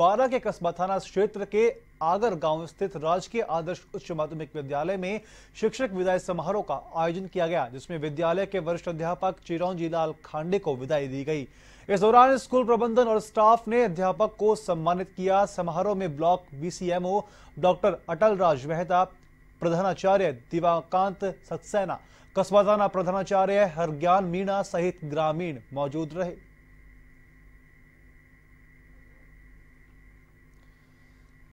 बारा के कस्बा थाना क्षेत्र के आगर गांव स्थित राजकीय आदर्श उच्च माध्यमिक विद्यालय में शिक्षक विदाई समारोह का आयोजन किया गया जिसमें विद्यालय के वरिष्ठ अध्यापक चिरौंजी लाल खांडे को विदाई दी गई इस दौरान स्कूल प्रबंधन और स्टाफ ने अध्यापक को सम्मानित किया समारोह में block BCMO doctor Atal Raj Mehta प्रधानाचार्य दिवाकांत सक्सेना कस्बा थाना प्रधानाचार्य हरज्ञान मीणा सहित ग्रामीण मौजूद रहे